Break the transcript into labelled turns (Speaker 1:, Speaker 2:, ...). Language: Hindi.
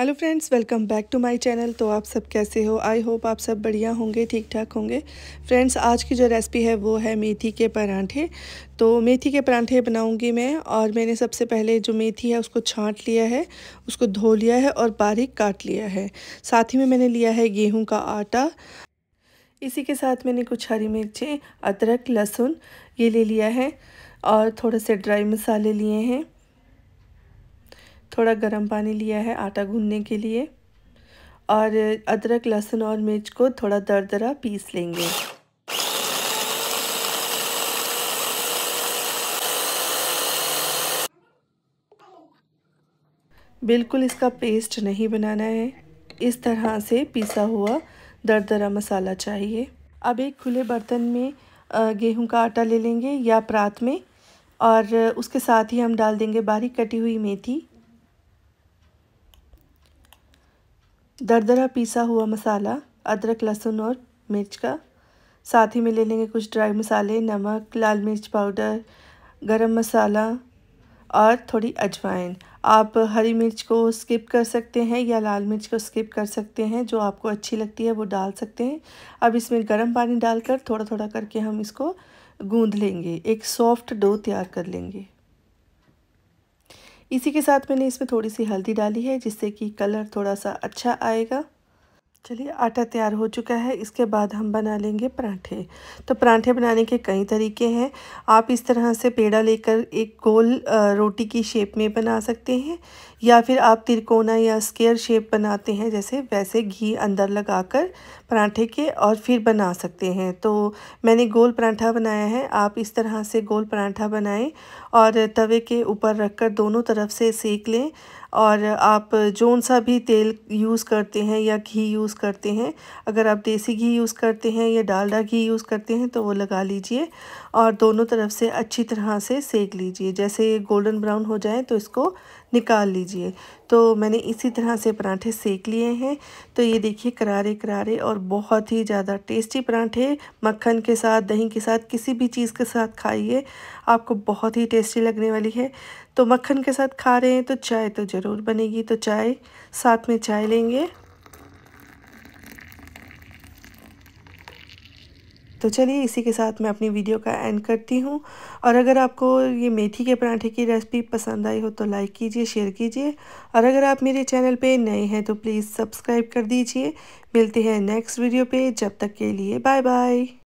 Speaker 1: hello friends welcome back to my channel तो आप सब कैसे हो आई होप आप सब बढ़िया होंगे ठीक ठाक होंगे फ्रेंड्स आज की जो रेसिपी है वो है मेथी के परांठे तो मेथी के परांठे बनाऊंगी मैं और मैंने सबसे पहले जो मेथी है उसको छांट लिया है उसको धो लिया है और बारीक काट लिया है साथ ही में मैंने लिया है गेहूँ का आटा इसी के साथ मैंने कुछ हरी मिर्चें अदरक लहसुन ये ले लिया है और थोड़े से ड्राई मसाले लिए हैं थोड़ा गर्म पानी लिया है आटा गूंदने के लिए और अदरक लहसुन और मिर्च को थोड़ा दरदरा पीस लेंगे बिल्कुल इसका पेस्ट नहीं बनाना है इस तरह से पीसा हुआ दरदरा मसाला चाहिए अब एक खुले बर्तन में गेहूं का आटा ले लेंगे या प्रात में और उसके साथ ही हम डाल देंगे बारीक कटी हुई मेथी दरदरा पीसा हुआ मसाला अदरक लहसुन और मिर्च का साथ ही में ले लेंगे कुछ ड्राई मसाले नमक लाल मिर्च पाउडर गरम मसाला और थोड़ी अजवाइन आप हरी मिर्च को स्किप कर सकते हैं या लाल मिर्च को स्किप कर सकते हैं जो आपको अच्छी लगती है वो डाल सकते हैं अब इसमें गर्म पानी डालकर थोड़ा थोड़ा करके हम इसको गूंद लेंगे एक सॉफ्ट डो तैयार कर लेंगे इसी के साथ मैंने इसमें थोड़ी सी हल्दी डाली है जिससे कि कलर थोड़ा सा अच्छा आएगा चलिए आटा तैयार हो चुका है इसके बाद हम बना लेंगे पराठे तो पराठे बनाने के कई तरीके हैं आप इस तरह से पेड़ा लेकर एक गोल रोटी की शेप में बना सकते हैं या फिर आप तिरकोना या स्केयर शेप बनाते हैं जैसे वैसे घी अंदर लगाकर पराठे के और फिर बना सकते हैं तो मैंने गोल पराठा बनाया है आप इस तरह से गोल पराठा बनाएं और तवे के ऊपर रखकर दोनों तरफ से सेक लें और आप जौन सा भी तेल यूज़ करते हैं या घी यूज़ करते हैं अगर आप देसी घी यूज़ करते हैं या डालडा घी यूज़ करते हैं तो वो लगा लीजिए और दोनों तरफ से अच्छी तरह से सेक लीजिए जैसे गोल्डन ब्राउन हो जाए तो इसको निकाल लीजिए तो मैंने इसी तरह से पराठे सेक लिए हैं तो ये देखिए करारे करारे और बहुत ही ज़्यादा टेस्टी पराठे मक्खन के साथ दही के साथ किसी भी चीज़ के साथ खाइए आपको बहुत ही टेस्टी लगने वाली है तो मक्खन के साथ खा रहे हैं तो चाय तो ज़रूर बनेगी तो चाय साथ में चाय लेंगे तो चलिए इसी के साथ मैं अपनी वीडियो का एंड करती हूँ और अगर आपको ये मेथी के पराठे की रेसिपी पसंद आई हो तो लाइक कीजिए शेयर कीजिए और अगर आप मेरे चैनल पे नए हैं तो प्लीज़ सब्सक्राइब कर दीजिए मिलते हैं नेक्स्ट वीडियो पे जब तक के लिए बाय बाय